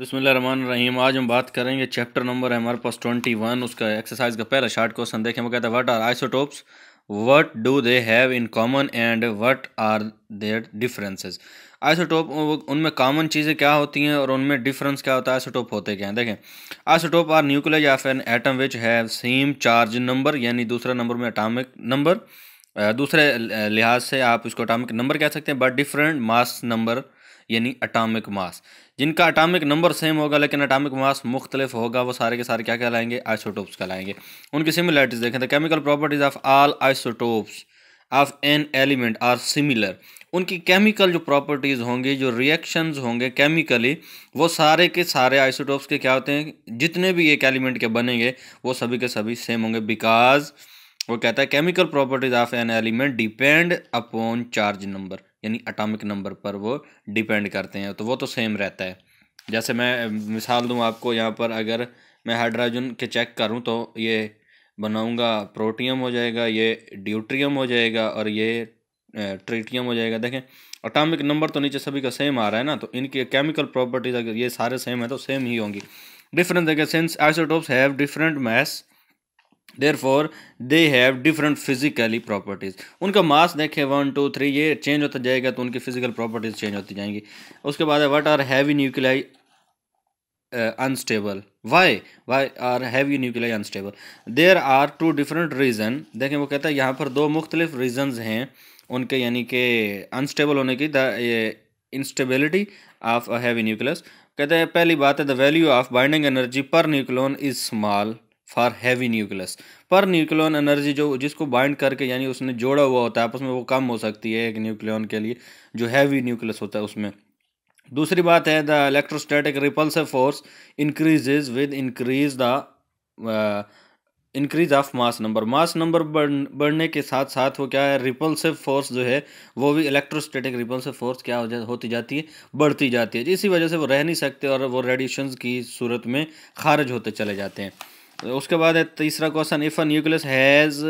बसमान रहीम आज हम बात करेंगे चैप्टर नंबर है हमारे पास ट्वेंटी वन उसका एक्सरसाइज का पहला शार्ट क्वेश्चन देखें वो कहता है what are isotopes what do they have in common and what are their differences isotope उनमें कॉमन चीज़ें क्या होती हैं और उनमें डिफरेंस क्या होता है आइसोटोप होते क्या हैं देखें isotope are nuclear of an atom which have same charge number यानी दूसरा नंबर में अटामिक नंबर दूसरे लिहाज से आप इसको अटामिक नंबर कह सकते हैं बट डिफरेंट मास नंबर यानी अटामिक मास जिनका अटामिक नंबर सेम होगा लेकिन अटामिक मास मुख्तलिफ होगा वो सारे के सारे क्या कहलाएंगे आइसोटोप्स कहलाएंगे उनकी सिमिलरिटीज़ देखें तो chemical properties of all isotopes of an element are similar उनकी केमिकल जो प्रॉपर्टीज़ होंगी जो रिएक्शंस होंगे केमिकली वो सारे के सारे आइसोटोप्स के क्या होते हैं जितने भी एक एलिमेंट के बनेंगे वो सभी के सभी सेम होंगे बिकॉज वो कहता है chemical properties of an element depend upon charge number यानी अटामिक नंबर पर वो डिपेंड करते हैं तो वो तो सेम रहता है जैसे मैं मिसाल दूँ आपको यहाँ पर अगर मैं हाइड्रोजन के चेक करूँ तो ये बनाऊँगा प्रोटियम हो जाएगा ये ड्यूट्रियम हो जाएगा और ये ट्रिटियम हो जाएगा देखें अटामिक नंबर तो नीचे सभी का सेम आ रहा है ना तो इनकी केमिकल प्रॉपर्टीज अगर ये सारे सेम है तो सेम ही होंगी डिफरेंस देखें since isotopes have different mass therefore they have different physically properties उनका मास देखें वन टू थ्री ये चेंज होता जाएगा तो उनकी फिजिकल प्रॉपर्टीज़ चेंज होती जाएंगी उसके बाद what are heavy nuclei unstable why why are heavy nuclei unstable there are two different reason देखें वो कहता है यहाँ पर दो मुख्तलिफ रीजनज हैं उनके यानी कि अनस्टेबल होने की the instability of a heavy nucleus कहते हैं पहली बात है the value of binding energy per nucleon is small for heavy nucleus per nucleon energy जो जिसको बाइंड करके यानी उसने जोड़ा हुआ होता है आपस में वो कम हो सकती है एक न्यूक्लियन के लिए जो हैवी न्यूक्लियस होता है उसमें दूसरी बात है the electrostatic repulsive force increases with increase the increase of mass number mass number बढ़ने के साथ साथ वो क्या है रिपल्सिव फोर्स जो है वो भी इलेक्ट्रोस्टैटिक रिपल्सिव फोर्स क्या हो जा होती जाती है बढ़ती जाती है इसी वजह से वो रह नहीं सकते और वो रेडिएशन की सूरत में खारिज होते चले जाते हैं उसके बाद है तीसरा question if a nucleus has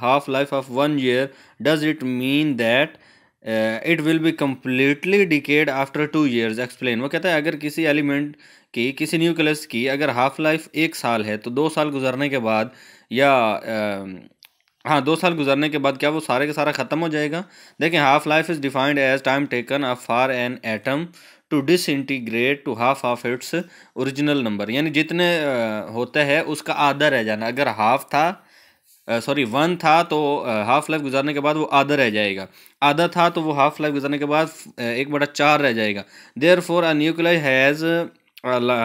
half life of one year does it mean that it will be completely decayed after two years explain वो कहता है अगर किसी एलिमेंट की किसी न्यूक्लियस की अगर हाफ लाइफ एक साल है तो दो साल गुजरने के बाद या uh, हाँ दो साल गुजरने के बाद क्या वो सारे के सारा ख़त्म हो जाएगा देखें half life is defined as time taken a for an atom to disintegrate to half of its original number यानी जितने होते हैं उसका आधा रह जाना अगर हाफ था सॉरी वन था तो हाफ लाइफ गुजारने के बाद वो आधा रह जाएगा आधा था तो वो हाफ लाइफ गुजारने के बाद एक बड़ा चार रह जाएगा therefore a nuclear has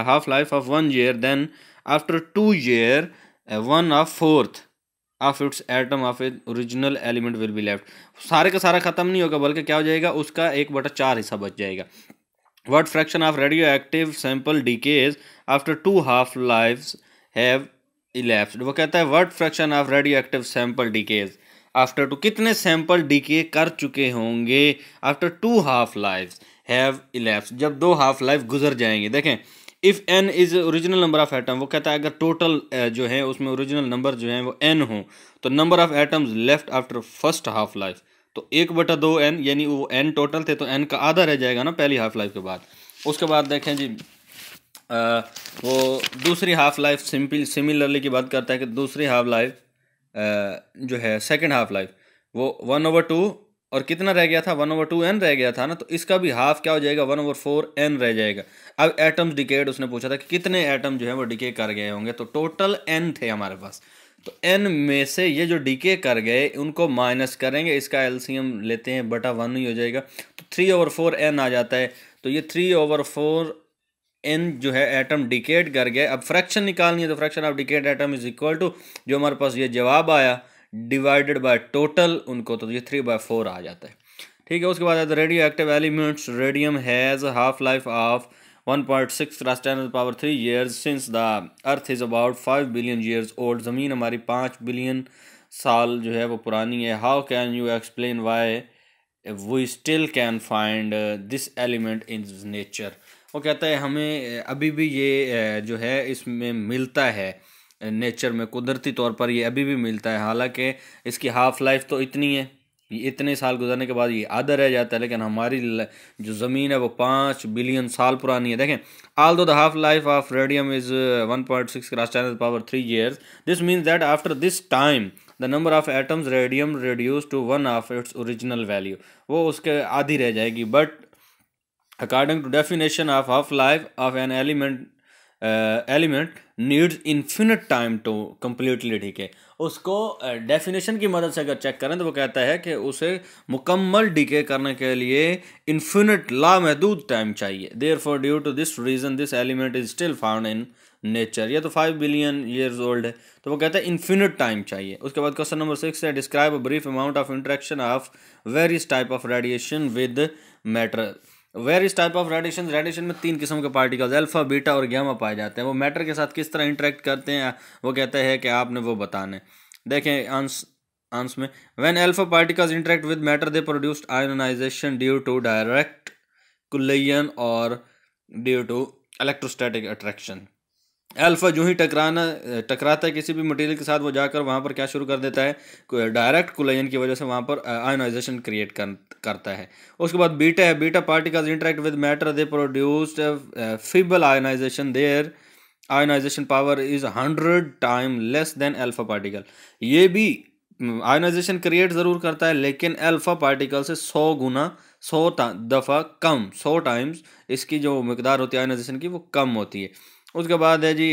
half life of one year then after two year one of fourth of its atom of it original element will be left सारे का सारा ख़त्म नहीं होगा बल्कि क्या हो जाएगा उसका एक बटा चार हिस्सा बच जाएगा fraction What fraction of radioactive sample decays after two half lives have elapsed वो कहता है word fraction of radio active sample decays after two कितने सैम्पल डी के कर चुके होंगे after two half life have elapse जब दो half life गुजर जाएंगे देखें if N is original number of atom वो कहता है अगर टोटल जो है उसमें ओरिजिनल नंबर जो है वो एन हो तो number of atoms left after first half life तो एक बटा दो एन यानी वो एन टोटल थे तो एन का आधा रह जाएगा ना पहली हाफ लाइफ के बाद उसके बाद देखें जी आ, वो दूसरी हाफ लाइफ सिंपल सिमिलरली की बात करता है कि दूसरी हाफ लाइफ जो है सेकेंड हाफ लाइफ वो वन ओवर टू और कितना रह गया था वन ओवर टू एन रह गया था ना तो इसका भी हाफ क्या हो जाएगा वन ओवर फोर एन रह जाएगा अब एटम्स डिकेड उसने पूछा था कि कितने एटम जो है वो डिके कर गए होंगे तो टोटल एन थे हमारे पास तो एन में से ये जो डीके कर गए उनको माइनस करेंगे इसका एलसीएम लेते हैं बटा वन ही हो जाएगा तो थ्री ओवर फोर एन आ जाता है तो ये थ्री ओवर फोर एन जो है एटम डिकेट कर गए अब फ्रैक्शन निकालनी है तो fraction of decayed atom is equal to जो हमारे पास ये जवाब आया डिवाइडेड बाय टोटल उनको तो ये थ्री बाय फोर आ जाता है ठीक है उसके बाद radio active elements radium has half life of one six cross ten power three years since the earth is about five billion years old ज़मीन हमारी पाँच बिलियन साल जो है वो पुरानी है how can you explain why we still can find this element in nature वो कहता है हमें अभी भी ये जो है इसमें मिलता है नेचर में कुदरती तौर पर ये अभी भी मिलता है हालांकि इसकी हाफ़ लाइफ तो इतनी है ये इतने साल गुजरने के बाद ये आधा रह जाता है लेकिन हमारी जो ज़मीन है वो पाँच बिलियन साल पुरानी है देखें although the half life of radium is one point six cross ten power three years this means that after this time the number of atoms radium reduce to one of its original value वो उसके आधी रह जाएगी but according to definition of half life of an element element needs infinite time to completely ठीक है उसको definition की मदद से अगर चेक करें तो वो कहता है कि उसे मुकम्मल डीके करने के लिए इन्फिनिट लामहदूद टाइम चाहिए therefore due to this reason this element is still found in nature या तो फाइव बिलियन ईयर्स ओल्ड है तो वो कहता है इन्फिनिट टाइम चाहिए उसके बाद क्वेश्चन नंबर सिक्स है describe a brief amount of interaction of various type of radiation with matter where is type of radiation radiation में तीन किस्म के पार्टिकल्स अल्फा बीटा और गैमा पाए जाते हैं वो मैटर के साथ किस तरह इंटरेक्ट करते हैं वो कहते हैं कि आपने वो बताने देखें आंस आंस में when alpha particles interact with matter they produced ionization due to direct collision और due to electrostatic attraction alpha जो ही टकराना टकराता है किसी भी मटेरियल के साथ वो जाकर वहाँ पर क्या शुरू कर देता है डायरेक्ट कोलाइजन की वजह से वहाँ पर आयोनाइजेशन क्रिएट कर, करता है उसके बाद बीटा है beta particles interact with matter they produced feeble ionization their ionization power is hundred time less than alpha particle ये भी आयोनाइजेशन क्रिएट ज़रूर करता है लेकिन अल्फ़ा पार्टिकल से सौ गुना सौ दफ़ा कम सौ टाइम्स इसकी जो मकदार होती है आयोनाइजेशन की वो कम होती है उसके बाद है जी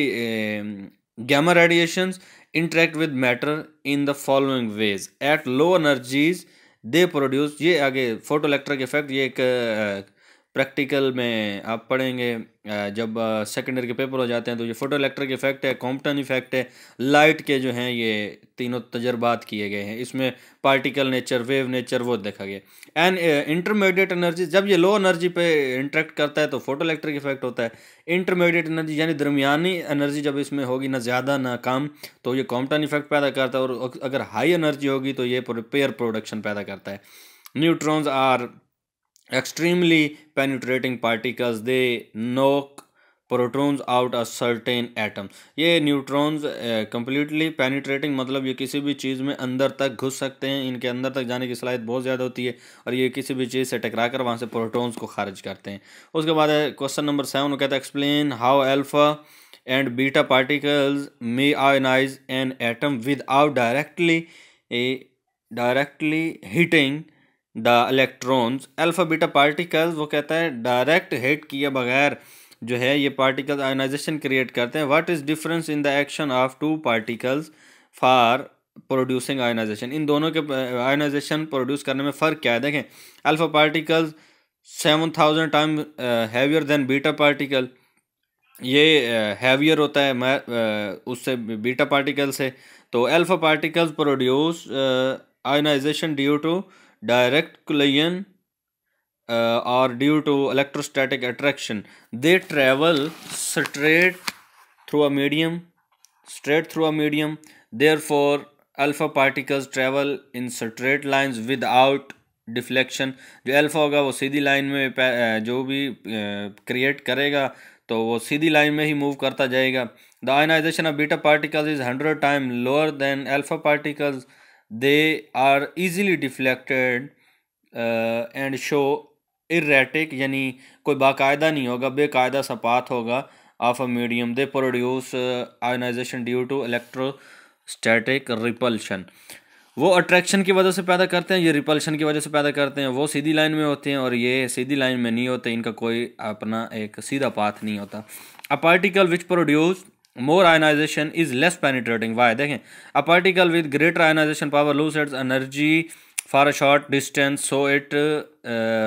gamma radiations interact with matter in the following ways at low energies they produce ये आगे फोटो इलेक्ट्रिक इफेक्ट ये एक प्रैक्टिकल में आप पढ़ेंगे जब सेकेंडर के पेपर हो जाते हैं तो ये फोटो इलेक्ट्रिक इफेक्ट है कॉम्पटन इफेक्ट है लाइट के जो हैं ये तीनों तजर्बात किए गए हैं इसमें पार्टिकल नेचर वेव नेचर वो देखा गया एंड इंटरमीडिएट एनर्जी जब ये लो एनर्जी पे इंट्रैक्ट करता है तो फोटो इलेक्ट्रिक इफेक्ट होता है इंटरमीडिएट एनर्जी यानी दरमियानी एनर्जी जब इसमें होगी ना ज़्यादा ना कम तो ये कॉम्पटन इफेक्ट पैदा करता है और अगर हाई एनर्जी होगी तो ये पेयर प्रोडक्शन पैदा करता है neutrons are extremely penetrating particles they knock protons out a certain atom ये न्यूट्रॉन्स कम्प्लीटली पेनिट्रेटिंग मतलब ये किसी भी चीज़ में अंदर तक घुस सकते हैं इनके अंदर तक जाने की सलाहित बहुत ज़्यादा होती है और ये किसी भी चीज़ से टकरा कर वहाँ से प्रोटोन्स को खारिज करते हैं उसके बाद क्वेश्चन नंबर सेवन वो कहता है explain how alpha and beta particles may ionize an atom out directly directly hitting the electrons alpha beta particles वो कहता है डायरेक्ट हिट किए बगैर जो है ये पार्टिकल आयोनाइजेशन क्रिएट करते हैं what is difference in the action of two particles for producing ionization इन दोनों के आयोनाइजेशन प्रोड्यूस करने में फ़र्क क्या है देखें alpha particles seven thousand time heavier than beta particle ये हैवियर होता है मैं उससे बीटा पार्टिकल से तो alpha particles produce ionization due to direct collision or due to electrostatic attraction they travel straight through a medium straight through a medium therefore alpha particles travel in straight lines out deflection जो alpha होगा वो सीधी line में जो भी create करेगा तो वो सीधी line में ही मूव करता जाएगा the ionization of beta particles is hundred time lower than alpha particles they are easily deflected uh, and show erratic यानी कोई बाकायदा नहीं होगा बेकायदा सा पाथ होगा of a medium they produce ionization due to electrostatic repulsion वो attraction की वजह से पैदा करते हैं ये रिपल्शन की वजह से पैदा करते हैं वो सीधी लाइन में होते हैं और ये सीधी लाइन में नहीं होते इनका कोई अपना एक सीधा पाथ नहीं होता a particle which produce more ionization is less penetrating why देखें a particle with greater ionization power lose its energy for a short distance so it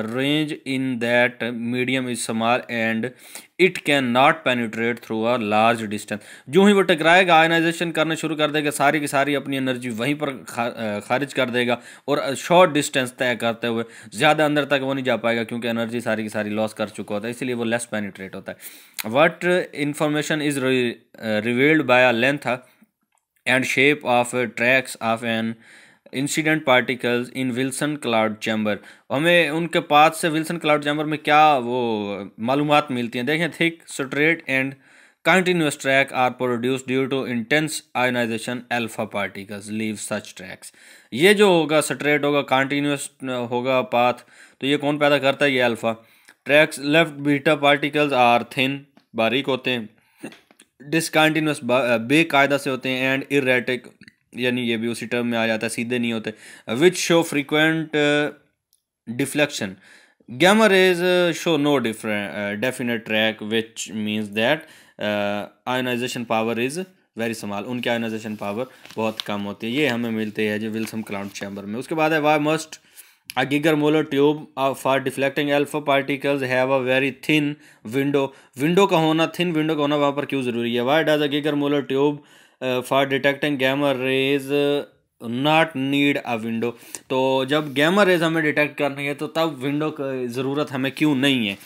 range in that medium is is and it can not penetrate through a large distance जो ही वो टकराएगा ionization करना शुरू कर देगा सारी की सारी अपनी एनर्जी वहीं पर खारिज कर देगा और शॉर्ट डिस्टेंस तय करते हुए ज़्यादा अंदर तक वो नहीं जा पाएगा क्योंकि एनर्जी सारी की सारी लॉस कर चुका होता है इसीलिए वो लेस पेनिट्रेट होता है what information is revealed by a length and shape of tracks of an incident particles in Wilson cloud chamber हमें उनके पास से विल्सन क्लाउड चैम्बर में क्या वो मालूम मिलती हैं देखें thick straight and continuous track are produce due to intense ionization alpha particles leave such tracks ये जो होगा स्ट्रेट होगा कंटिन्यूस होगा पाथ तो ये कौन पैदा करता है ये alpha tracks left beta particles are thin बारीक होते हैं डिसकॉन्टीन्यूस बेकायदा से होते हैं एंड इरेटिक यानी ये भी उसी टर्म में आ जाता है सीधे नहीं होते which show frequent deflection gamma is show no different definite track which means that ionization power is very small उनकी आयोनाइजेशन पावर बहुत कम होती है ये हमें मिलते हैं जो विल्सम क्लाउड चैम्बर में उसके बाद है why must a Geiger Muller tube for deflecting alpha particles have a very thin window window का होना थिन विंडो का होना वहाँ पर क्यों ज़रूरी है why does a Geiger Muller tube for detecting gamma rays not need a window तो जब गैमर रेज हमें डिटेक्ट करनी है तो तब विंडो की ज़रूरत हमें क्यों नहीं है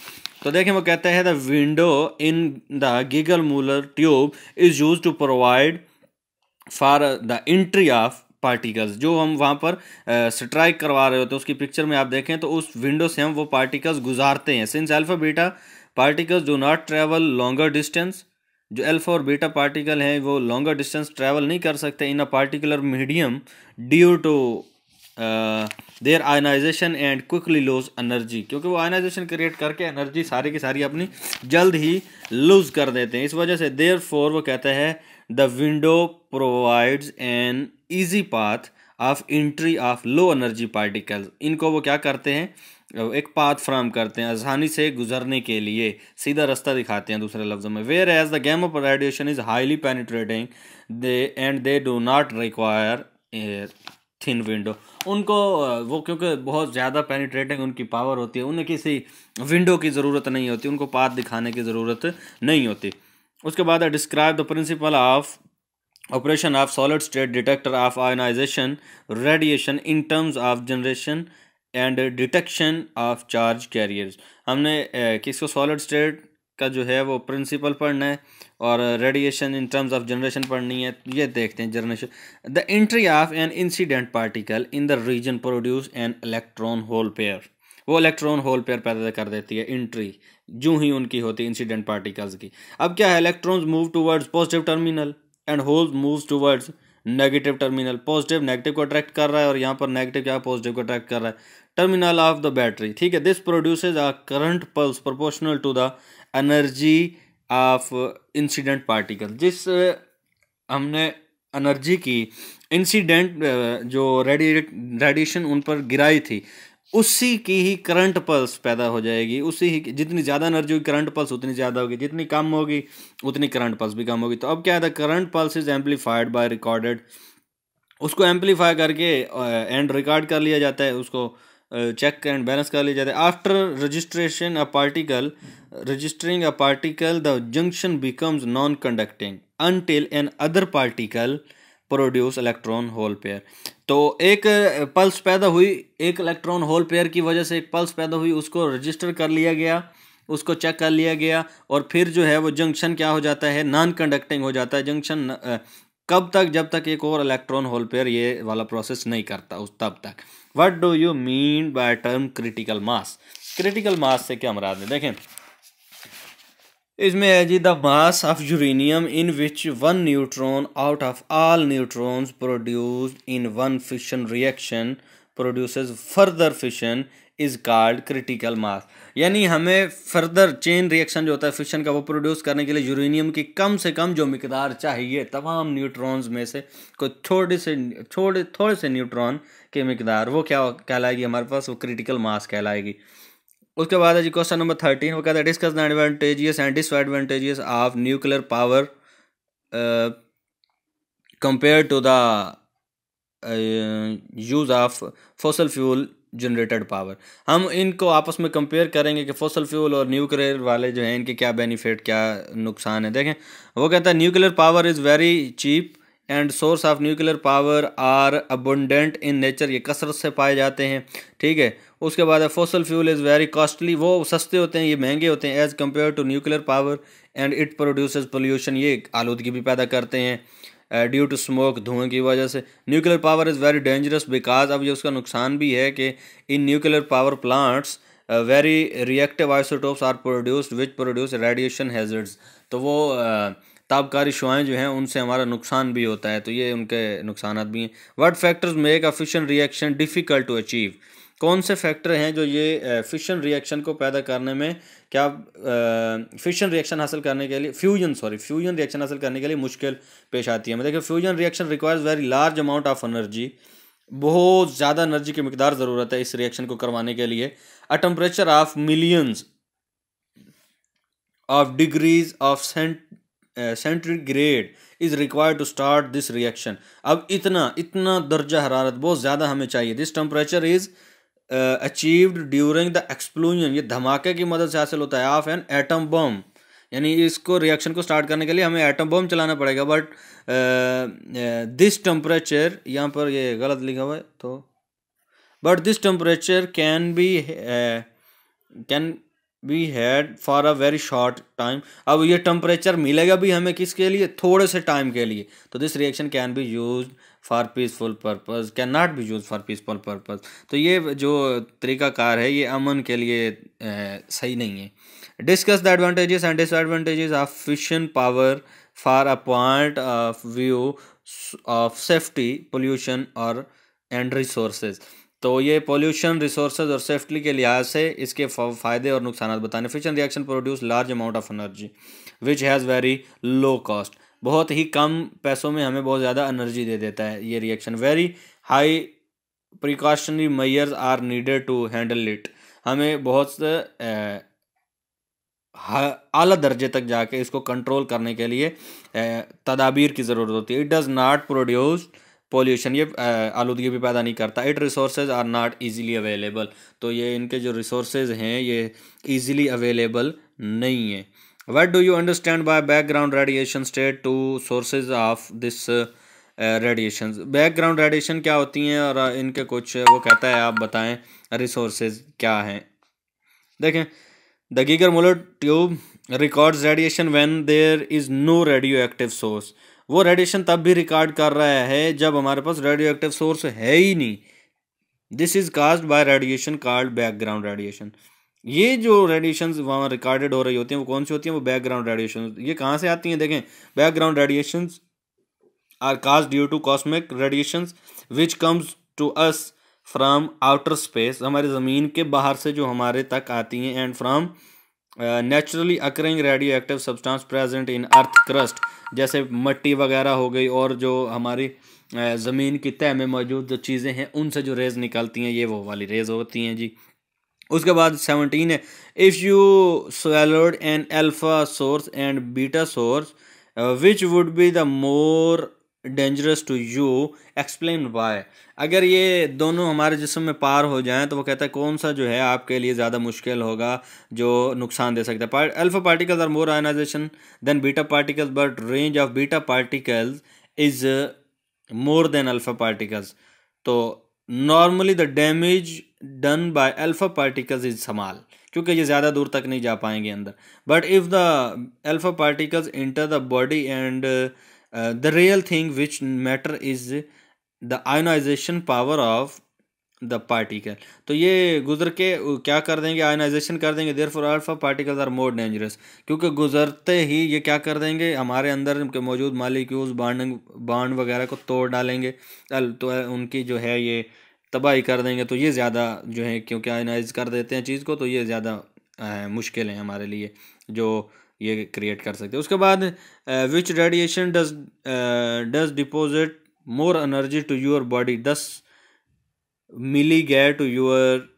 तो देखें वो कहते हैं the window in the Geiger Muller tube is use to provide for the entry of particles जो हम वहाँ पर स्ट्राइक करवा रहे होते हैं उसकी पिक्चर में आप देखें तो उस विंडो से हम वो पार्टिकल्स गुजारते हैं since alpha beta particles do not travel longer distance जो अल्फा और बीटा पार्टिकल हैं वो लॉन्गर डिस्टेंस ट्रैवल नहीं कर सकते in a particular medium due to their ionization and quickly lose energy क्योंकि वो आयनाइजेशन क्रिएट करके एनर्जी सारी की सारी अपनी जल्द ही लूज कर देते हैं इस वजह से देयर फोर वो कहता है the window provides an easy path of entry of low energy particles इनको वो क्या करते हैं एक पाथ फ्राम करते हैं आसानी से गुजरने के लिए सीधा रास्ता दिखाते हैं दूसरे लफ्ज़ों में whereas the gamma of radiation is highly penetrating they and they do not require thin window उनको वो क्योंकि बहुत ज़्यादा पेनिट्रेटिंग उनकी पावर होती है उन्हें किसी विंडो की ज़रूरत नहीं होती उनको पाथ दिखाने की ज़रूरत नहीं होती उसके बाद describe the principle of operation of solid state detector of ionization radiation in terms of generation and detection of charge carriers हमने किसको सॉलिड स्टेट का जो है वो प्रिंसिपल पढ़ना है और radiation in terms of generation पढ़नी है ये देखते हैं generation the entry of an incident particle in the region produce an electron hole pair वो इलेक्ट्रॉन होल पेयर पैदा कर देती है इंट्री जो ही उनकी होती है इंसिडेंट पार्टिकल्स की अब क्या है electrons move towards positive terminal and holes move towards negative terminal positive negative को अट्रैक्ट कर रहा है और यहाँ पर नेगेटिव क्या पॉजिटिव को अट्रैक्ट कर रहा है टर्मिनल ऑफ द बैटरी ठीक है this produces a current pulse proportional to the energy of incident particle जिस हमने एनर्जी की इंसिडेंट जो रेडिएट रेडिएशन उन पर गिराई थी उसी की ही करंट पल्स पैदा हो जाएगी उसी ही जितनी ज़्यादा एनर्जी होगी करंट पल्स उतनी ज़्यादा होगी जितनी कम होगी उतनी करंट पल्स भी कम होगी तो अब क्या है current pulse is amplified by recorded उसको एम्पलीफाई करके एंड रिकॉर्ड कर लिया जाता है उसको चेक एंड बैलेंस कर लिया जाता है after registration a particle registering a particle the junction becomes non conducting until an other particle produce electron hole pair तो एक पल्स पैदा हुई एक इलेक्ट्रॉन होल पेयर की वजह से एक पल्स पैदा हुई उसको रजिस्टर कर लिया गया उसको चेक कर लिया गया और फिर जो है वो जंक्शन क्या हो जाता है नॉन कंडक्टिंग हो जाता है जंक्शन कब तक जब तक एक और इलेक्ट्रॉन होल पेयर ये वाला प्रोसेस नहीं करता उस तब तक what do you mean by term critical mass critical mass से क्या मराद है देखें है जी the mass of uranium in which one neutron out of all neutrons produce in one fission reaction produce further fission is called critical mass यानी हमें further chain reaction जो होता है फिशन का वो प्रोड्यूस करने के लिए यूरेनियम की कम से कम जो मकदार चाहिए तमाम न्यूट्रॉन्स में से कोई थोड़े से छोड़े थोड़े से न्यूट्रॉन के मकदार वो क्या कहलाएगी हमारे पास वो क्रिटिकल मास कहलाएगी उसके बाद है जी क्वेश्चन नंबर थर्टीन वो कहता है discuss the advantages and disadvantages of nuclear power compare to the use of fossil fuel generated power हम इनको आपस में कंपेयर करेंगे कि फोसल फ्यूल और न्यूक्लियर वाले जो हैं इनके क्या बेनिफिट क्या नुकसान है देखें वो कहता है nuclear power is very cheap and source of nuclear power are abundant in nature ये कसरत से पाए जाते हैं ठीक है उसके बाद fossil fuel is very costly वो सस्ते होते हैं ये महंगे होते हैं as compare to nuclear power and it produce pollution ये आलूदगी भी पैदा करते हैं ड्यू टू स्मोक धुएं की वजह से nuclear power is very dangerous because अब ये उसका नुकसान भी है कि in nuclear power plants very reactive isotopes are produced which produce radiation hazards तो वो uh, ताबकारी शुआएँ जो हैं उनसे हमारा नुकसान भी होता है तो ये उनके नुकसान भी हैं what factors make a fission reaction difficult to achieve कौन से फैक्टर हैं जो ये फिशन रिएक्शन को पैदा करने में क्या फिशन रिएक्शन हासिल करने के लिए फ्यूजन सॉरी फ्यूजन रिएक्शन हासिल करने के लिए मुश्किल पेश आती है मैं देखिए fusion reaction requires very large amount of energy बहुत ज़्यादा एनर्जी की मकदार ज़रूरत है इस रिएक्शन को करवाने के लिए a temperature of millions of degrees of cent centigrade is required to start this reaction अब इतना इतना दर्जा हरारत बहुत ज़्यादा हमें चाहिए this temperature is achieved during the explosion ये धमाके की मदद से हासिल होता है ऑफ एन एटम बम यानी इसको रिएक्शन को स्टार्ट करने के लिए हमें एटम बम चलाना पड़ेगा बट दिस टेम्परेचर यहाँ पर ये गलत लिखा हुआ है तो but this temperature can be can we had for a very short time अब ये टेम्परेचर मिलेगा भी हमें किसके लिए थोड़े से टाइम के लिए तो this reaction can be use for peaceful purpose can not be use for peaceful purpose तो ये जो तरीकाकार है ये अमन के लिए आ, सही नहीं है discuss the advantages and disadvantages of fission power for a point of view of safety pollution और एंड रिसोर्सेज तो ये पोल्यूशन रिसोर्सेज और सेफ्टी के लिहाज से इसके फ़ायदे और नुकसान बताने fission reaction produce large amount of energy which has very low cost बहुत ही कम पैसों में हमें बहुत ज़्यादा एनर्जी दे देता है ये reaction very high precautionary measures are needed to handle it हमें बहुत अला दर्जे तक जाके इसको कंट्रोल करने के लिए तदाबीर की ज़रूरत होती है it does not produced pollution ये आलूदगी भी पैदा नहीं करता it resources are not easily available तो ये इनके जो रिसोर्सेज हैं ये ईजीली अवेलेबल नहीं है what do you understand by background radiation state two sources of this radiation background radiation क्या होती हैं और इनके कुछ वो कहता है आप बताएं रिसोर्सेज क्या हैं देखें the Geiger Muller tube records radiation when there is no radio active source वो रेडिएशन तब भी रिकॉर्ड कर रहा है जब हमारे पास रेडियो एक्टिव सोर्स है ही नहीं this is caused by radiation called background radiation ये जो रेडिएशन वहाँ रिकॉर्डेड हो रही होती हैं वो कौन सी होती हैं वो बैकग्राउंड रेडिएशन ये कहाँ से आती हैं देखें background radiation are caused due to cosmic radiation which comes to us from outer space हमारे ज़मीन के बाहर से जो हमारे तक आती हैं and from naturally occurring radio active substance present in earth crust जैसे मट्टी वगैरह हो गई और जो हमारी ज़मीन की तय में मौजूद जो चीज़ें हैं उनसे जो रेज़ निकलती हैं ये वो वाली रेज़ होती हैं जी उसके बाद सेवनटीन है if you swallowed an alpha source and beta source which would be the more dangerous to you explain why अगर ये दोनों हमारे जिसम में पार हो जाएं तो वो कहता है कौन सा जो है आपके लिए ज़्यादा मुश्किल होगा जो नुकसान दे सकता है alpha particles are more ionization than beta particles but range of beta particles is more than alpha particles तो normally the damage done by alpha particles is small क्योंकि ये ज़्यादा दूर तक नहीं जा पाएंगे अंदर but if the alpha particles enter the body and the real thing which matter is the ionization power of the particle तो ये गुजर के क्या कर देंगे आयोनाइजेशन कर देंगे therefore alpha particles are more dangerous क्योंकि गुजरते ही ये क्या कर देंगे हमारे अंदर के मौजूद मालिक्यूल्स बाड बाड वगैरह को तोड़ डालेंगे तो उनकी जो है ये तबाही कर देंगे तो ये ज़्यादा जो है क्योंकि आयोनाइज कर देते हैं चीज़ को तो ये ज़्यादा मुश्किल है हमारे लिए जो ये क्रिएट कर सकते हैं उसके बाद which radiation does does deposit more energy to your body दस milligray to your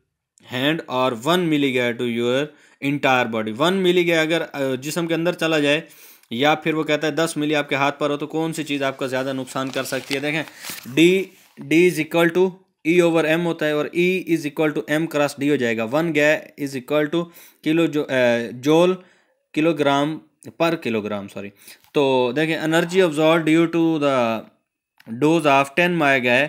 hand और one milligray to your entire body one milligray अगर uh, जिसम के अंदर चला जाए या फिर वो कहता है दस मिली आपके हाथ पर हो तो कौन सी चीज़ आपका ज़्यादा नुकसान कर सकती है देखें D D is equal to E over M होता है और E is equal to M cross D हो जाएगा वन गै इज इक्वल टू किलो जो joule uh, kilogram per kilogram sorry तो देखें energy absorb due to the dose of ten milligray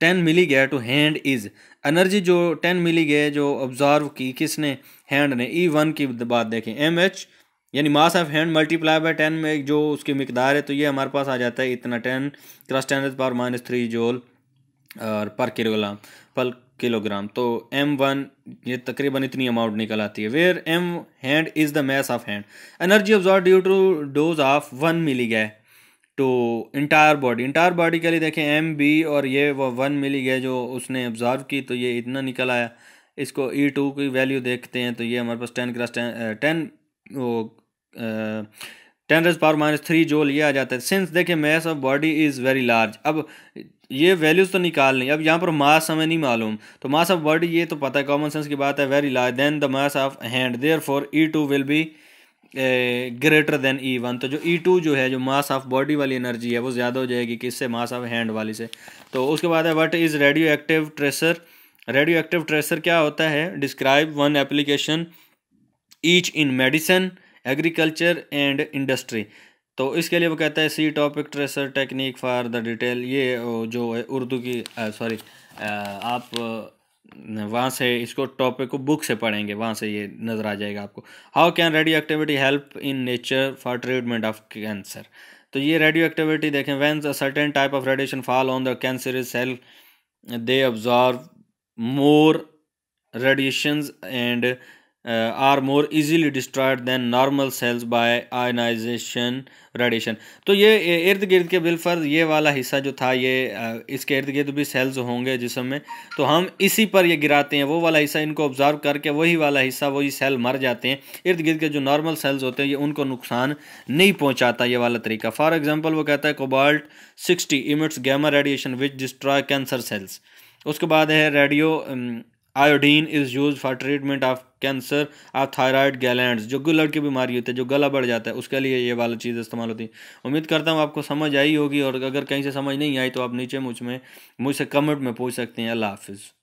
ten milligray to hand is energy जो ten milligray जो absorb की किसने hand ने ई e one की बात देखें एम एच यानी mass of hand multiply by ten में जो उसकी मकदार है तो ये हमारे पास आ जाता है इतना ten cross ten power minus three joule और पर किलोग्राम पर किलोग्राम तो एम वन ये तकरीबन इतनी अमाउंट निकल आती है where M hand is the mass of hand energy absorb due to dose of one milli gray to entire body entire body के लिए देखें एम बी और ये वो वन मिली गए जो उसने ऑब्जॉर्व की तो ये इतना निकल आया इसको ई e टू की वैल्यू देखते हैं तो ये हमारे पास टेन क्रास टेन वो आ, ten raise power minus three जो लिया आ जाता है सिंस देखिए mass of body is very large अब ये वैल्यूज़ तो निकाल लें अब यहाँ पर मास हमें नहीं मालूम तो मास ऑफ बॉडी ये तो पता है कॉमन सेंस की बात है very large than the mass of hand therefore E two will be greater than E one तो जो ई e टू जो है जो मास ऑफ बॉडी वाली एनर्जी है वो ज़्यादा हो जाएगी किससे मास ऑफ हैंड वाली से तो उसके बाद है what is radioactive tracer radioactive tracer क्या होता है describe one application each in medicine agriculture and industry तो इसके लिए वो कहता है see topic tracer technique for the detail ये जो है उर्दू की सॉरी आप वहाँ से इसको टॉपिक को बुक से पढ़ेंगे वहाँ से ये नज़र आ जाएगा आपको how can radioactivity help in nature for treatment of cancer तो ये रेडियो एक्टिविटी देखें when a certain type of radiation fall on the cancer cell they absorb more radiations and are more easily destroyed than normal cells by ionisation radiation तो ये इर्द गिर्द के बिलफर्ज ये वाला हिस्सा जो था ये uh, इसके इर्द गिर्द भी सेल्स होंगे जिसम में तो हम इसी पर ये गिराते हैं वो वाला हिस्सा इनको ऑब्जर्व करके वही वाला हिस्सा वही सेल मर जाते हैं इर्द गिर्द के जो नॉर्मल सेल्स होते हैं ये उनको नुकसान नहीं पहुँचाता ये वाला तरीका फॉर एग्जाम्पल वो कहता है cobalt sixty emits gamma radiation which destroy cancer cells उसके बाद है radio iodine is use for treatment of cancer और थायराइड गैलैंड जो गुलड़ की बीमारी होती है जो गला बढ़ जाता है उसके लिए ये वाला चीज़ इस्तेमाल होती है उम्मीद करता हूँ आपको समझ आई होगी और अगर कहीं से समझ नहीं आई तो आप नीचे मुझ में मुझसे कमेंट में पूछ सकते हैं अल्लाह हाफिज़